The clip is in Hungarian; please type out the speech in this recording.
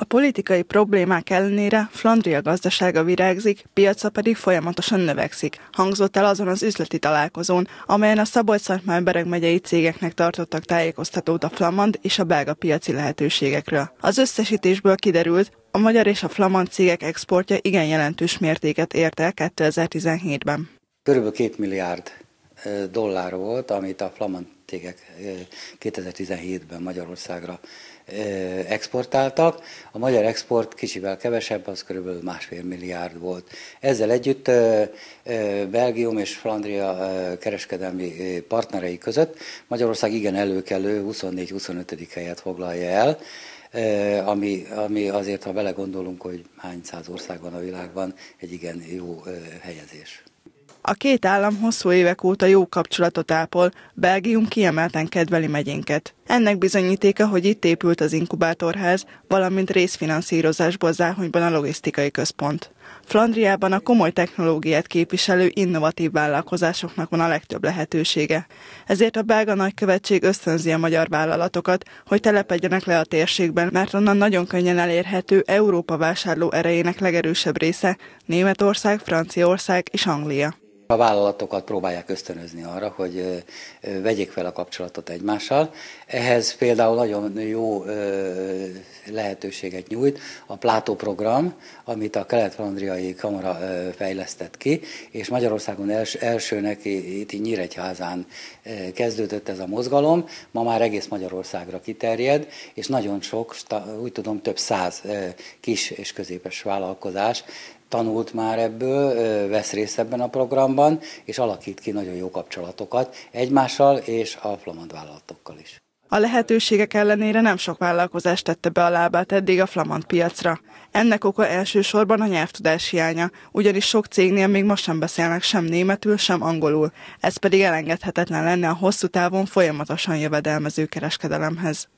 A politikai problémák ellenére Flandria gazdasága virágzik, piaca pedig folyamatosan növekszik, hangzott el azon az üzleti találkozón, amelyen a szabolcs bereg megyei cégeknek tartottak tájékoztatót a flamand és a belga piaci lehetőségekről. Az összesítésből kiderült, a magyar és a flamand cégek exportja igen jelentős mértéket ért el 2017-ben. Körülbelül 2 milliárd dollár volt, amit a flamantégek 2017-ben Magyarországra exportáltak. A magyar export kicsivel kevesebb, az körülbelül másfél milliárd volt. Ezzel együtt Belgium és Flandria kereskedelmi partnerei között Magyarország igen előkelő 24-25. helyet foglalja el, ami, ami azért, ha belegondolunk, hogy hány száz ország van a világban, egy igen jó helyezés. A két állam hosszú évek óta jó kapcsolatot ápol, Belgium kiemelten kedveli megyénket. Ennek bizonyítéka, hogy itt épült az inkubátorház, valamint részfinanszírozásból Záhonyban a logisztikai központ. Flandriában a komoly technológiát képviselő innovatív vállalkozásoknak van a legtöbb lehetősége. Ezért a belga nagykövetség ösztönzi a magyar vállalatokat, hogy telepedjenek le a térségben, mert onnan nagyon könnyen elérhető Európa vásárló erejének legerősebb része Németország, Franciaország és Anglia. A vállalatokat próbálják ösztönözni arra, hogy vegyék fel a kapcsolatot egymással. Ehhez például nagyon jó lehetőséget nyújt a Plátó program, amit a Kelet-Flandriai Kamara fejlesztett ki, és Magyarországon els, elsőnek itt Nyíregyházán kezdődött ez a mozgalom, ma már egész Magyarországra kiterjed, és nagyon sok, úgy tudom, több száz kis és középes vállalkozás tanult már ebből, vesz részt ebben a programban, és alakít ki nagyon jó kapcsolatokat egymással és a flamand vállalatokkal is. A lehetőségek ellenére nem sok vállalkozás tette be a lábát eddig a flamand piacra. Ennek oka elsősorban a nyelvtudás hiánya, ugyanis sok cégnél még most sem beszélnek sem németül, sem angolul. Ez pedig elengedhetetlen lenne a hosszú távon folyamatosan jövedelmező kereskedelemhez.